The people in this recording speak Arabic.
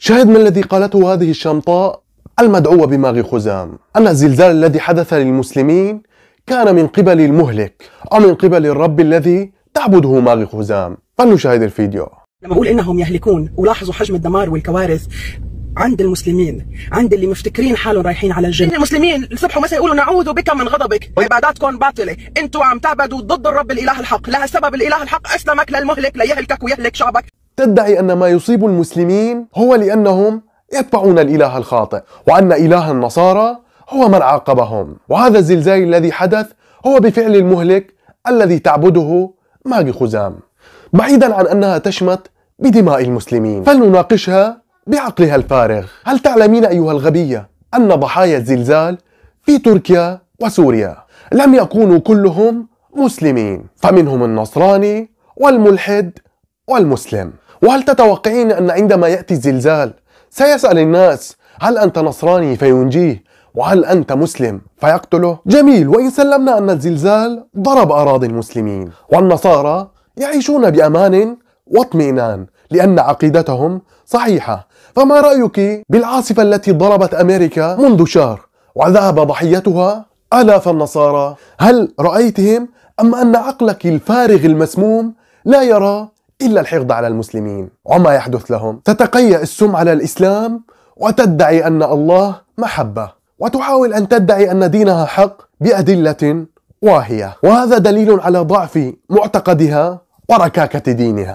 شاهد ما الذي قالته هذه الشمطاء المدعوة بماغي خزام أن الزلزال الذي حدث للمسلمين كان من قبل المهلك أو من قبل الرب الذي تعبده ماغي خزام فلنشاهد الفيديو لما أقول انهم يهلكون ولاحظوا حجم الدمار والكوارث عند المسلمين عند اللي مفتكرين حالهم رايحين على الجنة المسلمين الصبح ومساء يقولوا نعوذ بك من غضبك طيب. عباداتكم باطلة انتوا عم تعبدوا ضد الرب الاله الحق لها سبب الاله الحق اسلمك للمهلك ليهلكك ويهلك شعبك تدعي أن ما يصيب المسلمين هو لأنهم يتبعون الإله الخاطئ وأن إله النصارى هو من عاقبهم وهذا الزلزال الذي حدث هو بفعل المهلك الذي تعبده ماجي خزام بعيدا عن أنها تشمت بدماء المسلمين فلنناقشها بعقلها الفارغ هل تعلمين أيها الغبية أن ضحايا الزلزال في تركيا وسوريا لم يكونوا كلهم مسلمين فمنهم النصراني والملحد والمسلم وهل تتوقعين أن عندما يأتي الزلزال سيسأل الناس هل أنت نصراني فينجيه وهل أنت مسلم فيقتله؟ جميل وإن سلمنا أن الزلزال ضرب أراضي المسلمين والنصارى يعيشون بأمان واطمئنان لأن عقيدتهم صحيحة فما رأيك بالعاصفة التي ضربت أمريكا منذ شهر وذهب ضحيتها آلاف النصارى هل رأيتهم أم أن عقلك الفارغ المسموم لا يرى إلا الحقد على المسلمين وما يحدث لهم تتقيأ السم على الإسلام وتدعي أن الله محبة وتحاول أن تدعي أن دينها حق بأدلة واهية وهذا دليل على ضعف معتقدها وركاكة دينها